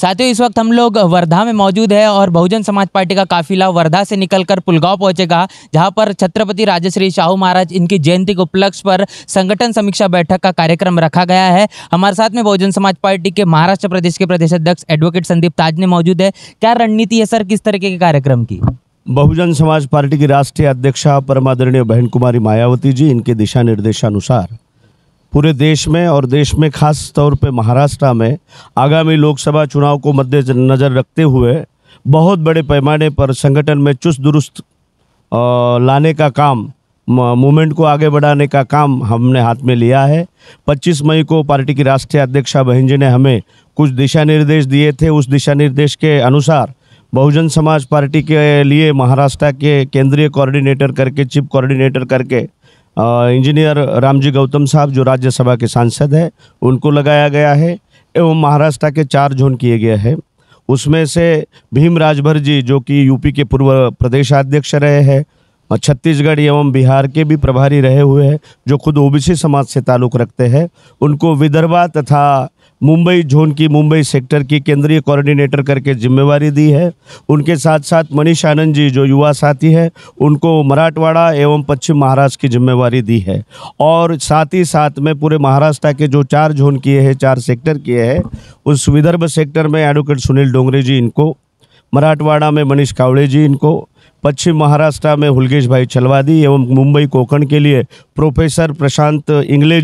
साथियों इस वक्त हम लोग वर्धा में मौजूद है और बहुजन समाज पार्टी का काफिला वर्धा से निकलकर पुलगांव पहुंचेगा जहां पर छत्रपति राजश्री शाहू महाराज इनकी जयंती के उपलक्ष्य पर संगठन समीक्षा बैठक का कार्यक्रम रखा गया है हमारे साथ में बहुजन समाज पार्टी के महाराष्ट्र प्रदेश के प्रदेश अध्यक्ष एडवोकेट संदीप ने मौजूद है क्या रणनीति है सर किस तरीके के कार्यक्रम की बहुजन समाज पार्टी की राष्ट्रीय अध्यक्षा परमादरणीय बहन कुमारी मायावती जी इनके दिशा निर्देशानुसार पूरे देश में और देश में खास तौर पे महाराष्ट्र में आगामी लोकसभा चुनाव को मद्देनज़र रखते हुए बहुत बड़े पैमाने पर संगठन में चुस्त दुरुस्त लाने का काम मूवमेंट को आगे बढ़ाने का काम हमने हाथ में लिया है 25 मई को पार्टी की राष्ट्रीय अध्यक्षा बहन जी ने हमें कुछ दिशा निर्देश दिए थे उस दिशा निर्देश के अनुसार बहुजन समाज पार्टी के लिए महाराष्ट्र के केंद्रीय कोऑर्डिनेटर करके चीफ कोऑर्डिनेटर करके इंजीनियर रामजी गौतम साहब जो राज्यसभा के सांसद हैं उनको लगाया गया है एवं महाराष्ट्र के चार जोन किए गए हैं उसमें से भीम राजभर जी जो कि यूपी के पूर्व प्रदेशाध्यक्ष रहे हैं छत्तीसगढ़ एवं बिहार के भी प्रभारी रहे हुए हैं जो खुद ओबीसी समाज से ताल्लुक़ रखते हैं उनको विदर्भा तथा मुंबई जोन की मुंबई सेक्टर की केंद्रीय कोऑर्डिनेटर करके जिम्मेवारी दी है उनके साथ साथ मनीष आनंद जी जो युवा साथी है उनको मराठवाड़ा एवं पश्चिम महाराष्ट्र की जिम्मेवारी दी है और साथ ही साथ में पूरे महाराष्ट्र के जो चार जोन किए हैं चार सेक्टर किए हैं उस विदर्भ सेक्टर में एडवोकेट सुनील डोंगरे जी इनको मराठवाड़ा में मनीष कावड़े जी इनको पश्चिम महाराष्ट्र में हुलगेश भाई छलवादी एवं मुंबई कोकण के लिए प्रोफेसर प्रशांत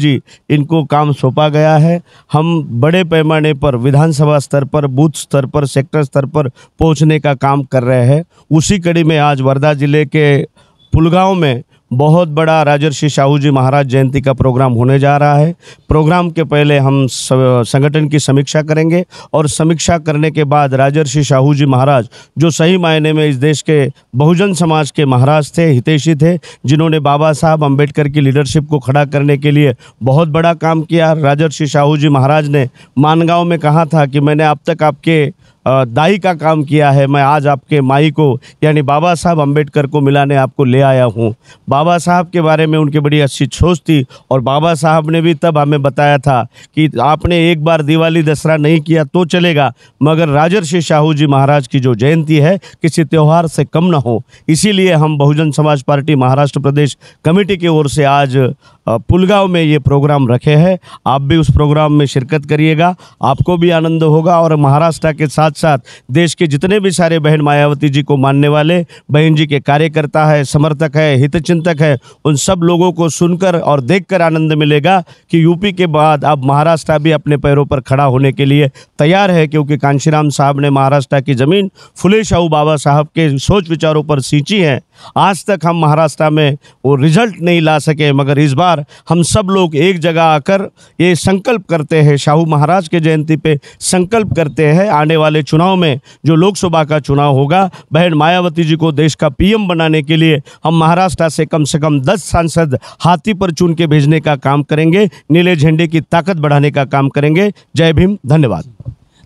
जी इनको काम सौंपा गया है हम बड़े पैमाने पर विधानसभा स्तर पर बूथ स्तर पर सेक्टर स्तर पर पहुंचने का काम कर रहे हैं उसी कड़ी में आज वर्धा जिले के पुलगांव में बहुत बड़ा राजर्षि शाहू जी महाराज जयंती का प्रोग्राम होने जा रहा है प्रोग्राम के पहले हम संगठन की समीक्षा करेंगे और समीक्षा करने के बाद राजर्षि शाहू जी महाराज जो सही मायने में इस देश के बहुजन समाज के महाराज थे हितेशी थे जिन्होंने बाबा साहब अम्बेडकर की लीडरशिप को खड़ा करने के लिए बहुत बड़ा काम किया राजर्षि शाहू जी महाराज ने मानगांव में कहा था कि मैंने अब तक आपके दाई का काम किया है मैं आज आपके माई को यानी बाबा साहब अम्बेडकर को मिलाने आपको ले आया हूँ बाबा साहब के बारे में उनकी बड़ी अच्छी सोच थी और बाबा साहब ने भी तब हमें बताया था कि आपने एक बार दिवाली दसरा नहीं किया तो चलेगा मगर राजर्षि शाहू जी महाराज की जो जयंती है किसी त्यौहार से कम ना हो इसीलिए हम बहुजन समाज पार्टी महाराष्ट्र प्रदेश कमेटी की ओर से आज पुलगांव में ये प्रोग्राम रखे हैं आप भी उस प्रोग्राम में शिरकत करिएगा आपको भी आनंद होगा और महाराष्ट्र के साथ साथ साथ देश के जितने भी सारे बहन मायावती जी को मानने वाले बहन जी के कार्यकर्ता है समर्थक है हितचिंतक है उन सब लोगों को सुनकर और देखकर आनंद मिलेगा कि यूपी के बाद अब महाराष्ट्र भी अपने पैरों पर खड़ा होने के लिए तैयार है क्योंकि कांशीराम साहब ने महाराष्ट्र की ज़मीन फुले शाहू बाबा साहब के सोच विचारों पर सींची है आज तक हम महाराष्ट्र में वो रिजल्ट नहीं ला सके मगर इस बार हम सब लोग एक जगह आकर ये संकल्प करते हैं शाहू महाराज के जयंती पे संकल्प करते हैं आने वाले चुनाव में जो लोकसभा का चुनाव होगा बहन मायावती जी को देश का पीएम बनाने के लिए हम महाराष्ट्र से कम से कम दस सांसद हाथी पर चुन के भेजने का काम करेंगे नीले झंडे की ताकत बढ़ाने का काम करेंगे जय भीम धन्यवाद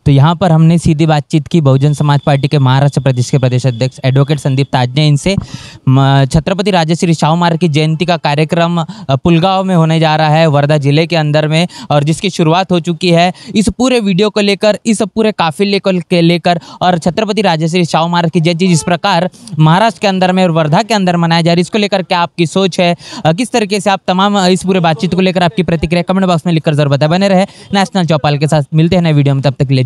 तो यहाँ पर हमने सीधी बातचीत की बहुजन समाज पार्टी के महाराष्ट्र प्रदेश के प्रदेश अध्यक्ष एडवोकेट संदीप ताज ने इनसे छत्रपति राजेश्वरी शाहू की जयंती का कार्यक्रम पुलगांव में होने जा रहा है वर्धा जिले के अंदर में और जिसकी शुरुआत हो चुकी है इस पूरे वीडियो को लेकर इस पूरे काफिले को लेकर और छत्रपति राजेश्वरी शाहू की जयंती जिस प्रकार महाराष्ट्र के अंदर में और वर्धा के अंदर मनाया जा रही है इसको लेकर क्या आपकी सोच है किस तरीके से आप तमाम इस पूरे बातचीत को लेकर आपकी प्रतिक्रिया कमेंट बॉक्स में लिखकर जरूर बताए बने रहे नेशनल चौपाल के साथ मिलते हैं नए वीडियो में तब तक ले